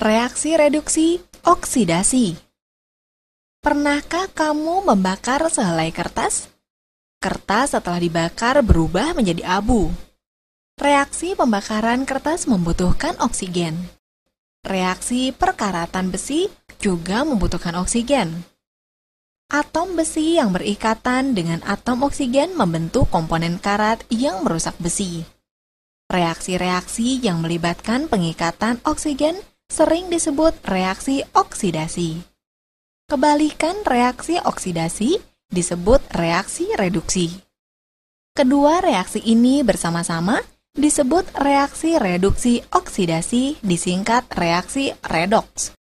Reaksi reduksi oksidasi. Pernahkah kamu membakar sehelai kertas? Kertas setelah dibakar berubah menjadi abu. Reaksi pembakaran kertas membutuhkan oksigen. Reaksi perkaratan besi juga membutuhkan oksigen. Atom besi yang berikatan dengan atom oksigen membentuk komponen karat yang merusak besi. Reaksi-reaksi yang melibatkan pengikatan oksigen sering disebut reaksi oksidasi. Kebalikan reaksi oksidasi disebut reaksi reduksi. Kedua reaksi ini bersama-sama disebut reaksi reduksi oksidasi disingkat reaksi redox.